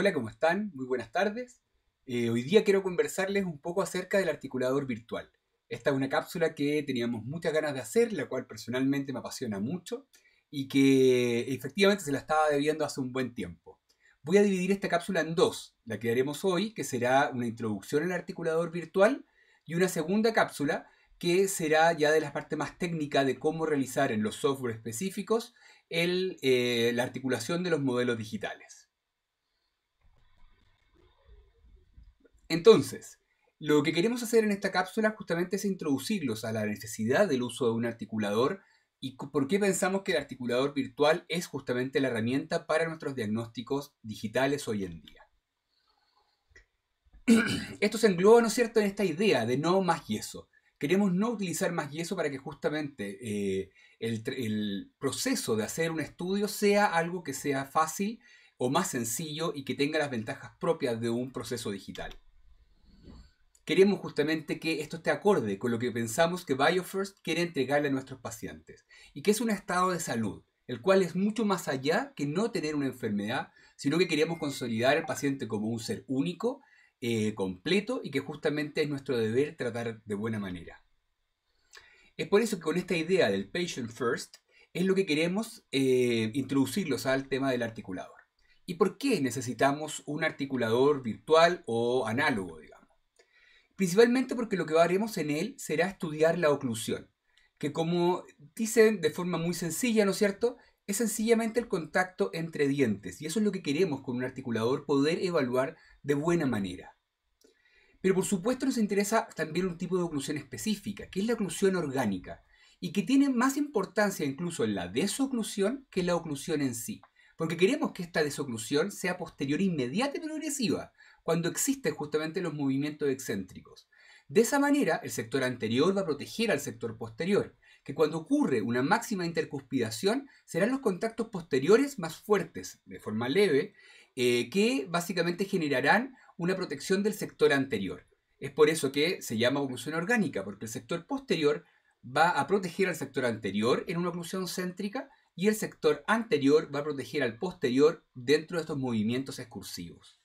Hola, ¿cómo están? Muy buenas tardes. Eh, hoy día quiero conversarles un poco acerca del articulador virtual. Esta es una cápsula que teníamos muchas ganas de hacer, la cual personalmente me apasiona mucho y que efectivamente se la estaba debiendo hace un buen tiempo. Voy a dividir esta cápsula en dos, la que haremos hoy, que será una introducción al articulador virtual, y una segunda cápsula, que será ya de la parte más técnica de cómo realizar en los software específicos eh, la articulación de los modelos digitales. Entonces, lo que queremos hacer en esta cápsula justamente es introducirlos a la necesidad del uso de un articulador y por qué pensamos que el articulador virtual es justamente la herramienta para nuestros diagnósticos digitales hoy en día. Esto se engloba, ¿no es cierto?, en esta idea de no más yeso. Queremos no utilizar más yeso para que justamente eh, el proceso de hacer un estudio sea algo que sea fácil o más sencillo y que tenga las ventajas propias de un proceso digital queremos justamente que esto esté acorde con lo que pensamos que BioFirst quiere entregarle a nuestros pacientes y que es un estado de salud, el cual es mucho más allá que no tener una enfermedad, sino que queremos consolidar al paciente como un ser único, eh, completo y que justamente es nuestro deber tratar de buena manera. Es por eso que con esta idea del patient first es lo que queremos eh, introducirlos al tema del articulador. ¿Y por qué necesitamos un articulador virtual o análogo? principalmente porque lo que haremos en él será estudiar la oclusión, que como dicen de forma muy sencilla, ¿no es cierto? Es sencillamente el contacto entre dientes, y eso es lo que queremos con un articulador poder evaluar de buena manera. Pero por supuesto nos interesa también un tipo de oclusión específica, que es la oclusión orgánica, y que tiene más importancia incluso en la desoclusión que en la oclusión en sí porque queremos que esta desoclusión sea posterior, inmediata y progresiva, cuando existen justamente los movimientos excéntricos. De esa manera, el sector anterior va a proteger al sector posterior, que cuando ocurre una máxima intercuspidación serán los contactos posteriores más fuertes, de forma leve, eh, que básicamente generarán una protección del sector anterior. Es por eso que se llama oclusión orgánica, porque el sector posterior va a proteger al sector anterior en una oclusión céntrica y el sector anterior va a proteger al posterior dentro de estos movimientos excursivos.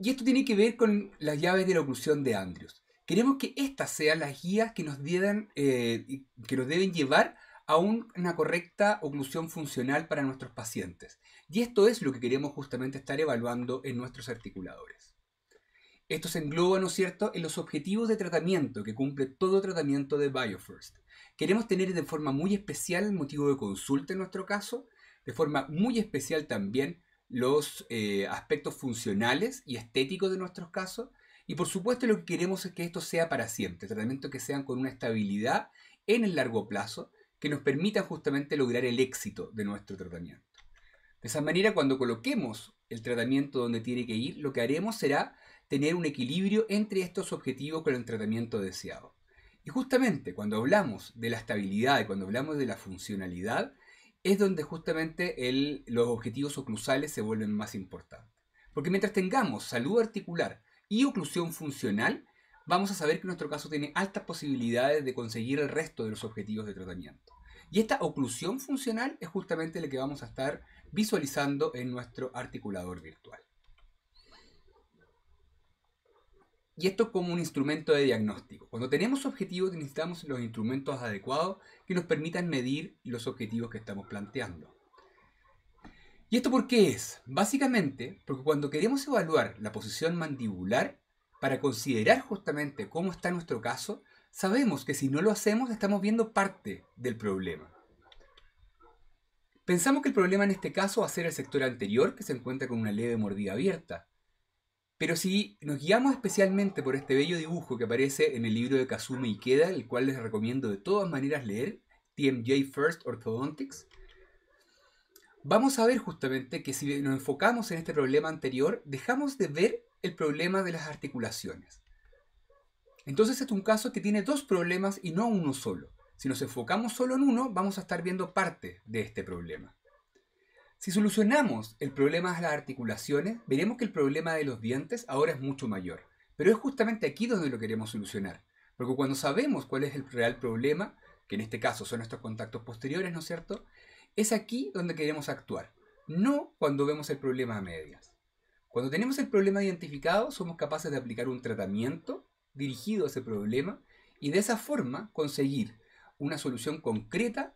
Y esto tiene que ver con las llaves de la oclusión de Andrews. Queremos que estas sean las guías que nos, eh, que nos deben llevar a una correcta oclusión funcional para nuestros pacientes. Y esto es lo que queremos justamente estar evaluando en nuestros articuladores. Esto se engloba, ¿no es cierto?, en los objetivos de tratamiento que cumple todo tratamiento de BioFirst. Queremos tener de forma muy especial el motivo de consulta en nuestro caso, de forma muy especial también los eh, aspectos funcionales y estéticos de nuestros casos, y por supuesto lo que queremos es que esto sea para siempre, tratamientos que sean con una estabilidad en el largo plazo que nos permita justamente lograr el éxito de nuestro tratamiento. De esa manera, cuando coloquemos el tratamiento donde tiene que ir, lo que haremos será tener un equilibrio entre estos objetivos con el tratamiento deseado. Y justamente cuando hablamos de la estabilidad y cuando hablamos de la funcionalidad, es donde justamente los objetivos oclusales se vuelven más importantes. Porque mientras tengamos salud articular y oclusión funcional, vamos a saber que nuestro caso tiene altas posibilidades de conseguir el resto de los objetivos de tratamiento. Y esta oclusión funcional es justamente la que vamos a estar visualizando en nuestro articulador virtual. Y esto como un instrumento de diagnóstico. Cuando tenemos objetivos necesitamos los instrumentos adecuados que nos permitan medir los objetivos que estamos planteando. ¿Y esto por qué es? Básicamente porque cuando queremos evaluar la posición mandibular para considerar justamente cómo está nuestro caso, sabemos que si no lo hacemos estamos viendo parte del problema. Pensamos que el problema en este caso va a ser el sector anterior que se encuentra con una leve mordida abierta, pero si nos guiamos especialmente por este bello dibujo que aparece en el libro de y Ikeda, el cual les recomiendo de todas maneras leer, TMJ First Orthodontics, vamos a ver justamente que si nos enfocamos en este problema anterior, dejamos de ver el problema de las articulaciones. Entonces este es un caso que tiene dos problemas y no uno solo. Si nos enfocamos solo en uno, vamos a estar viendo parte de este problema. Si solucionamos el problema de las articulaciones, veremos que el problema de los dientes ahora es mucho mayor. Pero es justamente aquí donde lo queremos solucionar. Porque cuando sabemos cuál es el real problema, que en este caso son nuestros contactos posteriores, ¿no es cierto? Es aquí donde queremos actuar, no cuando vemos el problema a medias. Cuando tenemos el problema identificado, somos capaces de aplicar un tratamiento dirigido a ese problema y de esa forma conseguir una solución concreta,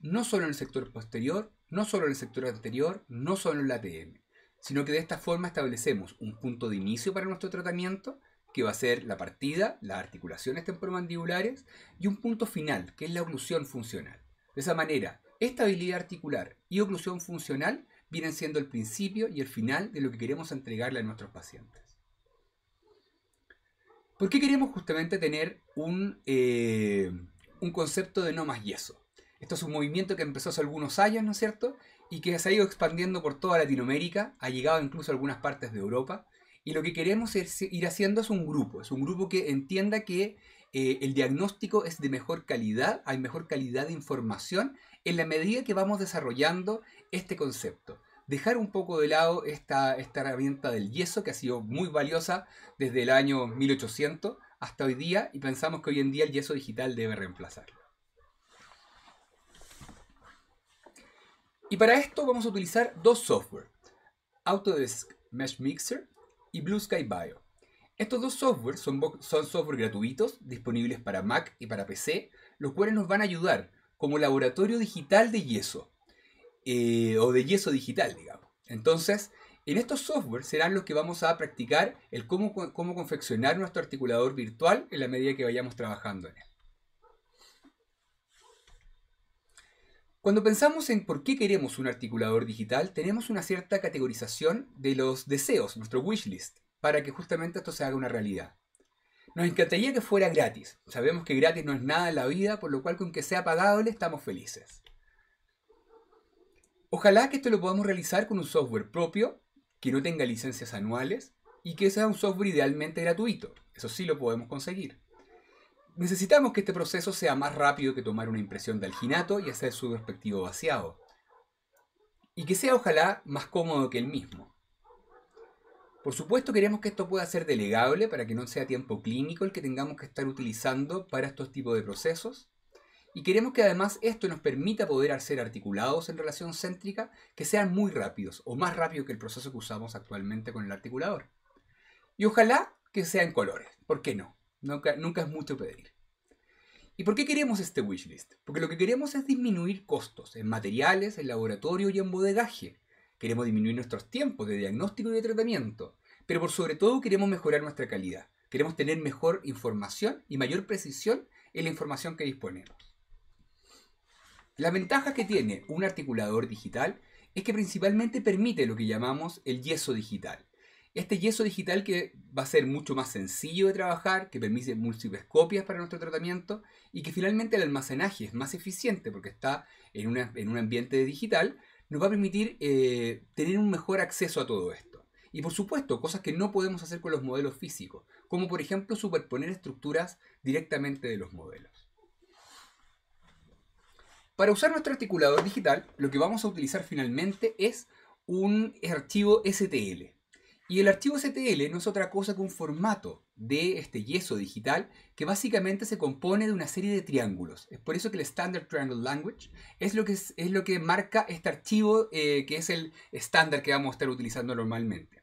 no solo en el sector posterior, no solo en el sector anterior, no solo en la ATM, sino que de esta forma establecemos un punto de inicio para nuestro tratamiento, que va a ser la partida, las articulaciones temporomandibulares, y un punto final, que es la oclusión funcional. De esa manera, estabilidad articular y oclusión funcional vienen siendo el principio y el final de lo que queremos entregarle a nuestros pacientes. ¿Por qué queremos justamente tener un, eh, un concepto de no más yeso? Esto es un movimiento que empezó hace algunos años, ¿no es cierto? Y que se ha ido expandiendo por toda Latinoamérica, ha llegado incluso a algunas partes de Europa. Y lo que queremos ir haciendo es un grupo, es un grupo que entienda que eh, el diagnóstico es de mejor calidad, hay mejor calidad de información en la medida que vamos desarrollando este concepto. Dejar un poco de lado esta herramienta del yeso que ha sido muy valiosa desde el año 1800 hasta hoy día y pensamos que hoy en día el yeso digital debe reemplazarlo. Y para esto vamos a utilizar dos software, Autodesk Mesh Mixer y Blue Sky Bio. Estos dos softwares son, son software gratuitos disponibles para Mac y para PC, los cuales nos van a ayudar como laboratorio digital de yeso, eh, o de yeso digital, digamos. Entonces, en estos software serán los que vamos a practicar el cómo, cómo confeccionar nuestro articulador virtual en la medida que vayamos trabajando en él. Cuando pensamos en por qué queremos un articulador digital, tenemos una cierta categorización de los deseos, nuestro wishlist, para que justamente esto se haga una realidad. Nos encantaría que fuera gratis. Sabemos que gratis no es nada en la vida, por lo cual con que sea pagable estamos felices. Ojalá que esto lo podamos realizar con un software propio, que no tenga licencias anuales y que sea un software idealmente gratuito. Eso sí lo podemos conseguir. Necesitamos que este proceso sea más rápido que tomar una impresión de alginato y hacer su respectivo vaciado. Y que sea ojalá más cómodo que el mismo. Por supuesto queremos que esto pueda ser delegable para que no sea tiempo clínico el que tengamos que estar utilizando para estos tipos de procesos. Y queremos que además esto nos permita poder hacer articulados en relación céntrica que sean muy rápidos o más rápido que el proceso que usamos actualmente con el articulador. Y ojalá que sea en colores, ¿por qué no? Nunca, es mucho pedir. ¿Y por qué queremos este wishlist? Porque lo que queremos es disminuir costos en materiales, en laboratorio y en bodegaje. Queremos disminuir nuestros tiempos de diagnóstico y de tratamiento, pero por sobre todo queremos mejorar nuestra calidad. Queremos tener mejor información y mayor precisión en la información que disponemos. Las ventajas que tiene un articulador digital es que principalmente permite lo que llamamos el yeso digital, este yeso digital que va a ser mucho más sencillo de trabajar, que permite múltiples copias para nuestro tratamiento y que finalmente el almacenaje es más eficiente porque está en, un ambiente digital, nos va a permitir eh, tener un mejor acceso a todo esto. Y por supuesto, cosas que no podemos hacer con los modelos físicos, como por ejemplo superponer estructuras directamente de los modelos. Para usar nuestro articulador digital, lo que vamos a utilizar finalmente es un archivo STL. Y el archivo CTL no es otra cosa que un formato de este yeso digital que básicamente se compone de una serie de triángulos. Es por eso que el Standard Triangle Language es lo que, lo que marca este archivo eh, que es el estándar que vamos a estar utilizando normalmente.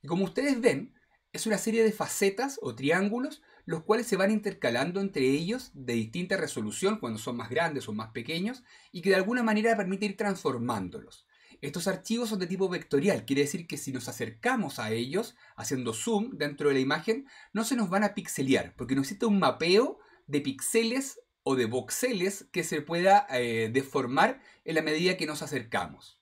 Y como ustedes ven, es una serie de facetas o triángulos los cuales se van intercalando entre ellos de distinta resolución cuando son más grandes o más pequeños y que de alguna manera permite ir transformándolos. Estos archivos son de tipo vectorial, quiere decir que si nos acercamos a ellos haciendo zoom dentro de la imagen, no se nos van a pixelear, porque no existe un mapeo de píxeles o de voxeles que se pueda eh, deformar en la medida que nos acercamos.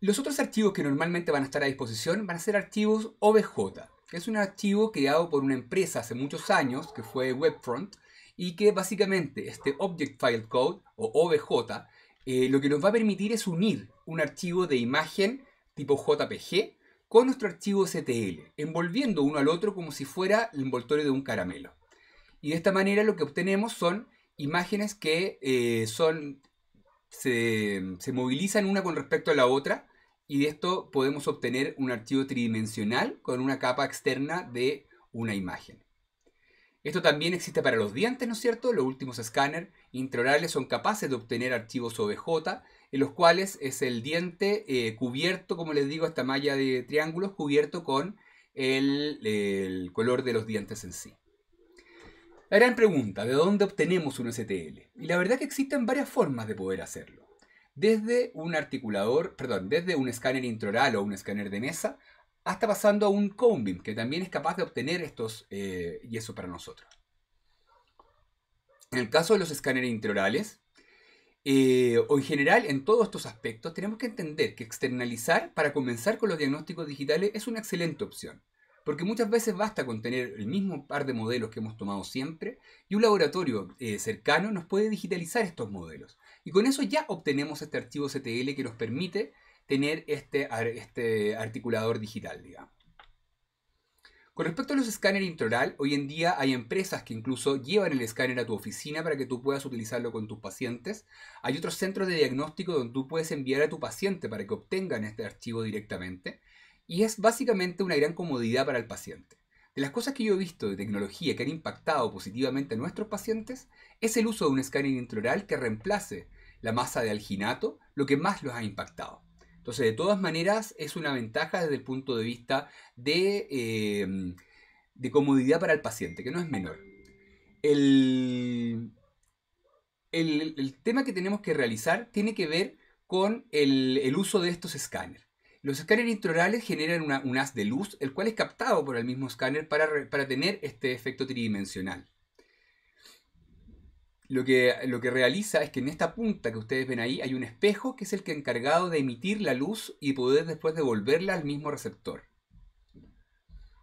Los otros archivos que normalmente van a estar a disposición van a ser archivos OBJ, que es un archivo creado por una empresa hace muchos años, que fue Webfront, y que básicamente este Object File Code, o OBJ, eh, lo que nos va a permitir es unir un archivo de imagen tipo JPG con nuestro archivo STL, envolviendo uno al otro como si fuera el envoltorio de un caramelo. Y de esta manera lo que obtenemos son imágenes que eh, son, se, se movilizan una con respecto a la otra, y de esto podemos obtener un archivo tridimensional con una capa externa de una imagen. Esto también existe para los dientes, ¿no es cierto? Los últimos escáneres Introrales son capaces de obtener archivos OBJ, en los cuales es el diente eh, cubierto, como les digo, esta malla de triángulos cubierto con el, color de los dientes en sí. La gran pregunta, ¿de dónde obtenemos un STL? Y la verdad que existen varias formas de poder hacerlo. Desde un articulador, perdón, desde un escáner intraoral o un escáner de mesa, hasta pasando a un combim, que también es capaz de obtener estos eh, y eso para nosotros. En el caso de los escáneres interorales, eh, o en general en todos estos aspectos, tenemos que entender que externalizar para comenzar con los diagnósticos digitales es una excelente opción. Porque muchas veces basta con tener el mismo par de modelos que hemos tomado siempre y un laboratorio eh, cercano nos puede digitalizar estos modelos. Y con eso ya obtenemos este archivo CTL que nos permite tener este, este articulador digital, digamos. Con respecto a los escáneres intraoral, hoy en día hay empresas que incluso llevan el escáner a tu oficina para que tú puedas utilizarlo con tus pacientes. Hay otros centros de diagnóstico donde tú puedes enviar a tu paciente para que obtengan este archivo directamente. Y es básicamente una gran comodidad para el paciente. De las cosas que yo he visto de tecnología que han impactado positivamente a nuestros pacientes es el uso de un escáner intraoral que reemplace la masa de alginato, lo que más los ha impactado. Entonces, de todas maneras, es una ventaja desde el punto de vista de, em, comodidad para el paciente, que no es menor. El, tema que tenemos que realizar tiene que ver con el, uso de estos escáneres. Los escáneres intraorales generan un haz de luz, el cual es captado por el mismo escáner para tener este efecto tridimensional lo que, lo que realiza es que en esta punta que ustedes ven ahí hay un espejo que es el que encargado de emitir la luz y poder después devolverla al mismo receptor.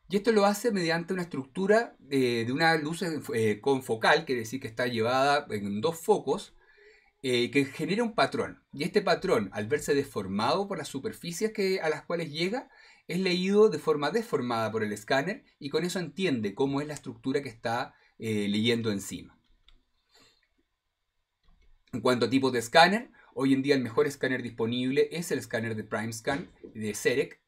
Y esto lo hace mediante una estructura eh, de una luz eh, confocal, quiere decir que está llevada en dos focos, eh, que genera un patrón. Y este patrón, al verse deformado por las superficies que, a las cuales llega, es leído de forma deformada por el escáner y con eso entiende cómo es la estructura que está eh, leyendo encima. En cuanto a tipos de escáner, hoy en día el mejor escáner disponible es el escáner de PrimeScan de Cerec,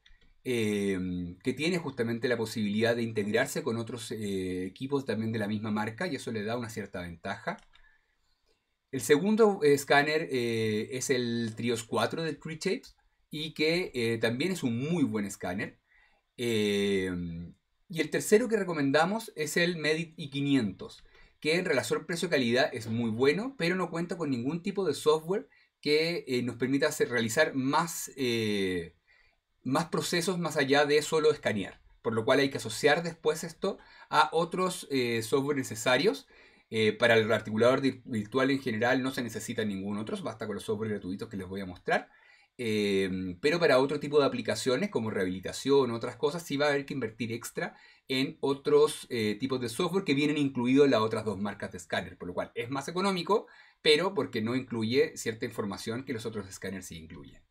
eh, que tiene justamente la posibilidad de integrarse con otros eh, equipos también de la misma marca y eso le da una cierta ventaja. El segundo eh, escáner es el Trios 4 de TreeShapes y que también es un muy buen escáner. y el tercero que recomendamos es el Medit i500 que en relación precio-calidad es muy bueno, pero no cuenta con ningún tipo de software que eh, nos permita realizar más, eh, más procesos más allá de solo escanear. Por lo cual hay que asociar después esto a otros eh, software necesarios. para el articulador virtual en general no se necesita ningún otro, basta con los software gratuitos que les voy a mostrar. Em, pero para otro tipo de aplicaciones como rehabilitación, otras cosas, sí va a haber que invertir extra en otros eh, tipos de software que vienen incluidos en las otras dos marcas de escáner, por lo cual es más económico, pero porque no incluye cierta información que los otros escáneres sí incluyen.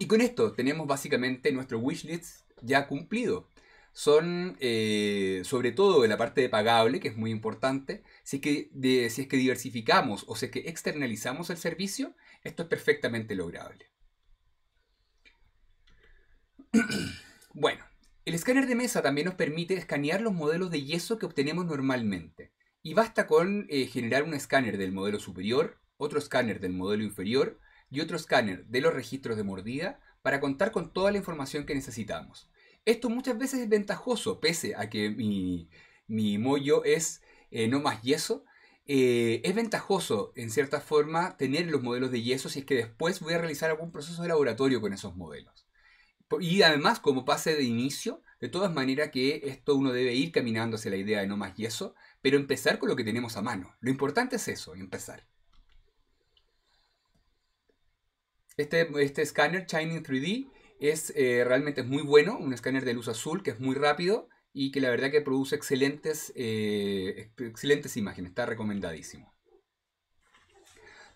Y con esto tenemos básicamente nuestro wishlist ya cumplido son eh, sobre todo de la parte de pagable, que es muy importante. Si es, que, si es que diversificamos o si es que externalizamos el servicio, esto es perfectamente lograble. bueno, el escáner de mesa también nos permite escanear los modelos de yeso que obtenemos normalmente. Y basta con eh, generar un escáner del modelo superior, otro escáner del modelo inferior y otro escáner de los registros de mordida para contar con toda la información que necesitamos. Esto muchas veces es ventajoso, pese a que mi, mi mollo es eh, no más yeso. Eh, es ventajoso, en cierta forma, tener los modelos de yeso si es que después voy a realizar algún proceso de laboratorio con esos modelos. Y además, como pase de inicio, de todas maneras que esto uno debe ir caminando hacia la idea de no más yeso, pero empezar con lo que tenemos a mano. Lo importante es eso, empezar. Este, este escáner Shining 3D es eh, realmente es muy bueno, un escáner de luz azul que es muy rápido y que la verdad que produce eh, excelentes, imágenes, está recomendadísimo.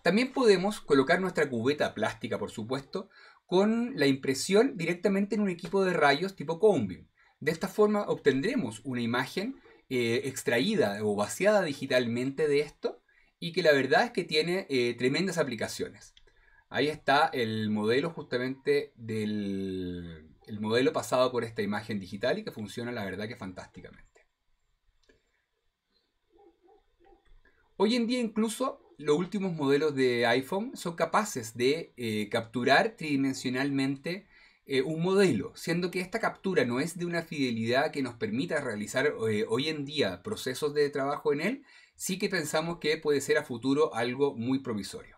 También podemos colocar nuestra cubeta plástica, por supuesto, con la impresión directamente en un equipo de rayos tipo Combi. De esta forma obtendremos una imagen eh, extraída o vaciada digitalmente de esto y que la verdad es que tiene tremendas aplicaciones. Ahí está el modelo justamente del modelo pasado por esta imagen digital y que funciona la verdad que fantásticamente. Hoy en día incluso los últimos modelos de iPhone son capaces de eh, capturar tridimensionalmente eh, un modelo, siendo que esta captura no es de una fidelidad que nos permita realizar eh, hoy en día procesos de trabajo en él, sí que pensamos que puede ser a futuro algo muy provisorio.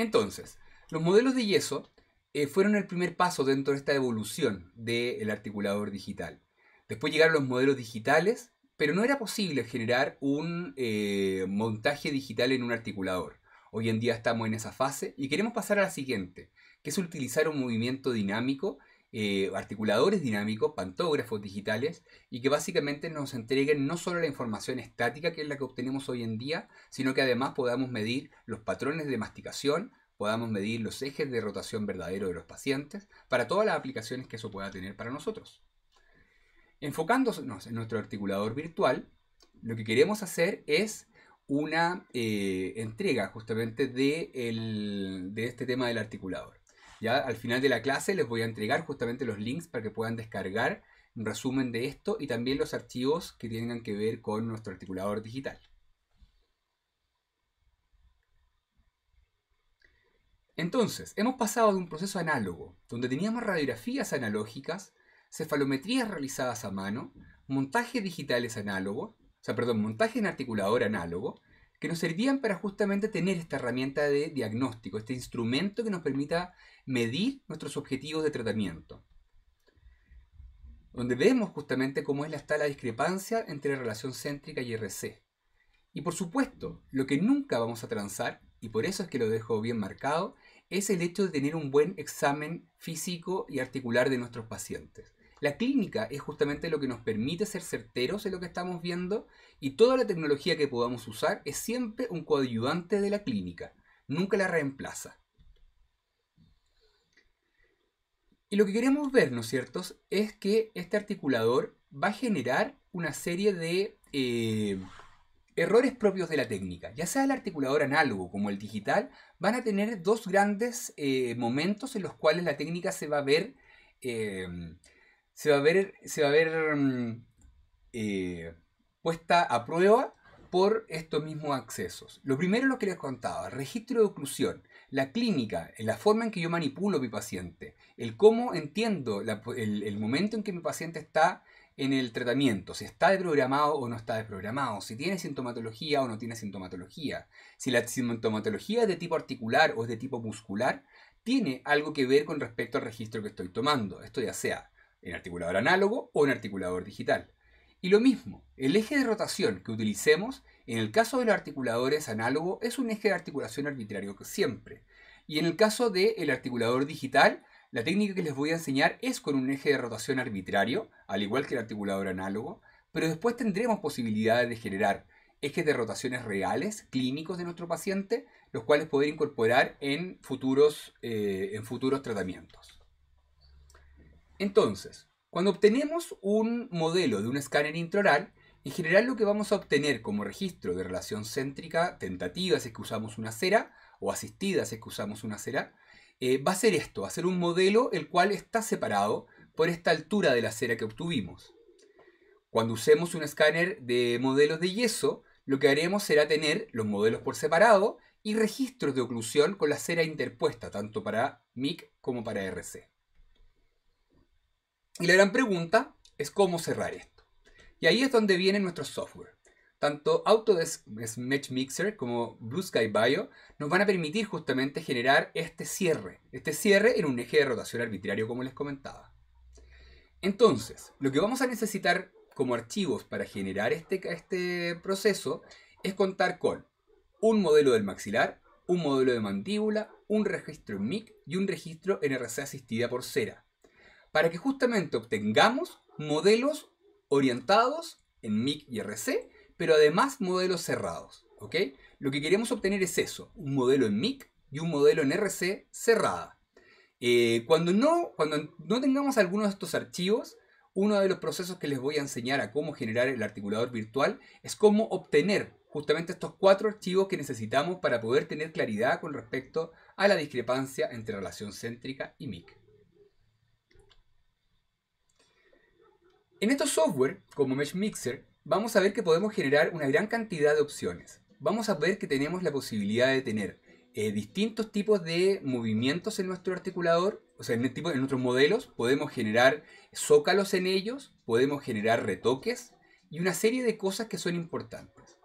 Entonces, los modelos de yeso eh, fueron el primer paso dentro de esta evolución del articulador digital. Después llegaron los modelos digitales, pero no era posible generar un eh, montaje digital en un articulador. Hoy en día estamos en esa fase y queremos pasar a la siguiente, que es utilizar un movimiento dinámico eh, articuladores dinámicos, pantógrafos digitales, y que básicamente nos entreguen no solo la información estática, que es la que obtenemos hoy en día, sino que además podamos medir los patrones de masticación, podamos medir los ejes de rotación verdadero de los pacientes, para todas las aplicaciones que eso pueda tener para nosotros. Enfocándonos en nuestro articulador virtual, lo que queremos hacer es una eh, entrega justamente de, de este tema del articulador. Ya al final de la clase les voy a entregar justamente los links para que puedan descargar un resumen de esto y también los archivos que tengan que ver con nuestro articulador digital. Entonces, hemos pasado de un proceso análogo, donde teníamos radiografías analógicas, cefalometrías realizadas a mano, montajes digitales análogos, o sea, perdón, montaje en articulador análogo, que nos servían para justamente tener esta herramienta de diagnóstico, este instrumento que nos permita medir nuestros objetivos de tratamiento. Donde vemos justamente cómo es está la discrepancia entre relación céntrica y RC. Y por supuesto, lo que nunca vamos a transar, y por eso es que lo dejo bien marcado, es el hecho de tener un buen examen físico y articular de nuestros pacientes. La clínica es justamente lo que nos permite ser certeros en lo que estamos viendo y toda la tecnología que podamos usar es siempre un coadyuvante de la clínica, nunca la reemplaza. Y lo que queremos ver, ¿no es cierto?, es que este articulador va a generar una serie de eh, errores propios de la técnica. Ya sea el articulador análogo como el digital, van a tener dos grandes eh, momentos en los cuales la técnica se va a ver eh, se va a ver, se va a ver mm, eh, puesta a prueba por estos mismos accesos. Lo primero es lo que les contaba, registro de oclusión, la clínica, la forma en que yo manipulo a mi paciente, el cómo entiendo el, momento en que mi paciente está en el tratamiento, si está desprogramado o no está desprogramado, si tiene sintomatología o no tiene sintomatología, si la sintomatología es de tipo articular o es de tipo muscular, tiene algo que ver con respecto al registro que estoy tomando. Esto ya sea en articulador análogo o en articulador digital. Y lo mismo, el eje de rotación que utilicemos en el caso de los articuladores análogo es un eje de articulación arbitrario siempre. Y en el caso del articulador digital, la técnica que les voy a enseñar es con un eje de rotación arbitrario, al igual que el articulador análogo, pero después tendremos posibilidades de generar ejes de rotaciones reales, clínicos de nuestro paciente, los cuales poder incorporar en futuros, eh, en futuros tratamientos. Entonces, cuando obtenemos un modelo de un escáner intraoral, en general lo que vamos a obtener como registro de relación céntrica, tentativa si es que usamos una cera, o asistida si es que usamos una cera, eh, va a ser esto, va a ser un modelo el cual está separado por esta altura de la cera que obtuvimos. Cuando usemos un escáner de modelos de yeso, lo que haremos será tener los modelos por separado y registros de oclusión con la cera interpuesta, tanto para MIC como para RC. Y la gran pregunta es cómo cerrar esto. Y ahí es donde viene nuestro software. Tanto Autodesk Match Mixer como Blue Sky Bio nos van a permitir justamente generar este cierre, este cierre en un eje de rotación arbitrario como les comentaba. Entonces, lo que vamos a necesitar como archivos para generar este, este proceso es contar con un modelo del maxilar, un modelo de mandíbula, un registro en MIC y un registro en asistida por cera para que justamente obtengamos modelos orientados en MIC y RC, pero además modelos cerrados. Lo que queremos obtener es eso, un modelo en MIC y un modelo en RC cerrada. Eh, cuando, no, cuando no tengamos algunos de estos archivos, uno de los procesos que les voy a enseñar a cómo generar el articulador virtual es cómo obtener justamente estos cuatro archivos que necesitamos para poder tener claridad con respecto a la discrepancia entre relación céntrica y MIC. En estos software, como Mesh Mixer, vamos a ver que podemos generar una gran cantidad de opciones. Vamos a ver que tenemos la posibilidad de tener eh, distintos tipos de movimientos en nuestro articulador, o sea, en, en nuestros modelos, podemos generar zócalos en ellos, podemos generar retoques y una serie de cosas que son importantes.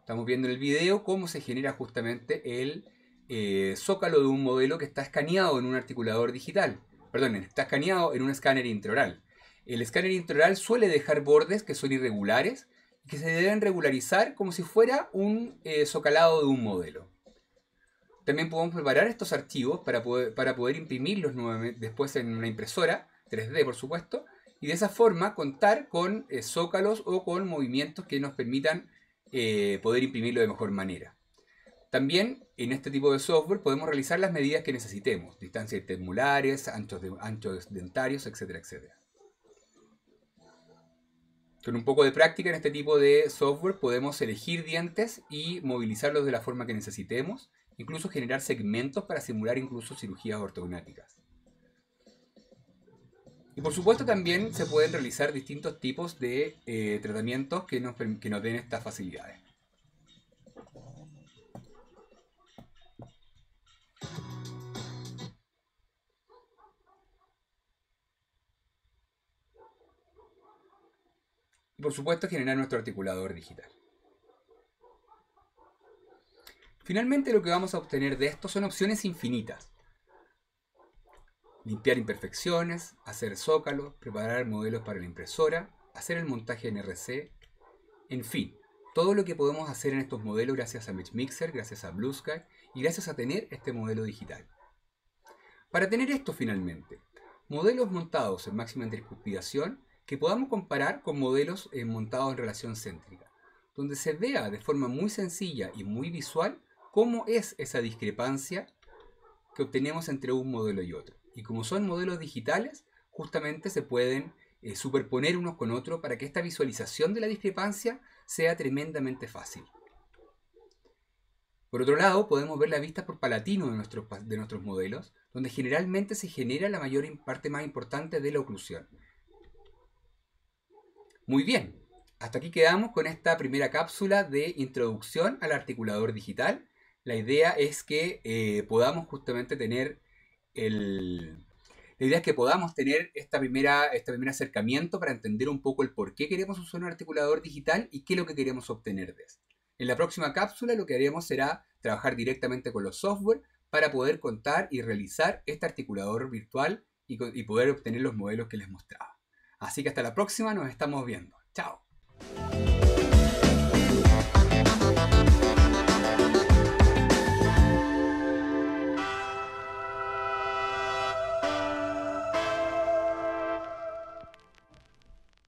Estamos viendo en el video cómo se genera justamente el eh, zócalo de un modelo que está escaneado en un articulador digital. Perdón, está escaneado en un escáner intraoral. El escáner integral suele dejar bordes que son irregulares y que se deben regularizar como si fuera un zocalado eh, socalado de un modelo. También podemos preparar estos archivos para poder, imprimirlos después en una impresora 3D, por supuesto, y de esa forma contar con eh, zócalos o con movimientos que nos permitan eh, poder imprimirlo de mejor manera. También en este tipo de software podemos realizar las medidas que necesitemos, distancias termulares, anchos, de, anchos dentarios, etcétera, etcétera. Con un poco de práctica en este tipo de software podemos elegir dientes y movilizarlos de la forma que necesitemos, incluso generar segmentos para simular incluso cirugías ortognáticas. Y por supuesto también se pueden realizar distintos tipos de eh, tratamientos que que nos den estas facilidades. Y por supuesto generar nuestro articulador digital. Finalmente lo que vamos a obtener de esto son opciones infinitas. Limpiar imperfecciones, hacer zócalos, preparar modelos para la impresora, hacer el montaje en RC, en fin, todo lo que podemos hacer en estos modelos gracias a Mixer, gracias a BlueSky y gracias a tener este modelo digital. Para tener esto finalmente, modelos montados en máxima tricuspidación que podamos comparar con modelos eh, montados en relación céntrica, donde se vea de forma muy sencilla y muy visual cómo es esa discrepancia que obtenemos entre un modelo y otro. Y como son modelos digitales, justamente se pueden eh, superponer unos con otros para que esta visualización de la discrepancia sea tremendamente fácil. Por otro lado, podemos ver la vista por palatino de nuestros, de nuestros modelos, donde generalmente se genera la mayor parte más importante de la oclusión. Muy bien, hasta aquí quedamos con esta primera cápsula de introducción al articulador digital. La idea es que eh, podamos justamente tener La idea es que podamos tener esta primera, este primer acercamiento para entender un poco el por qué queremos usar un articulador digital y qué es lo que queremos obtener de esto. En la próxima cápsula lo que haremos será trabajar directamente con los software para poder contar y realizar este articulador virtual y poder obtener los modelos que les mostraba. Así que hasta la próxima, nos estamos viendo. Chao.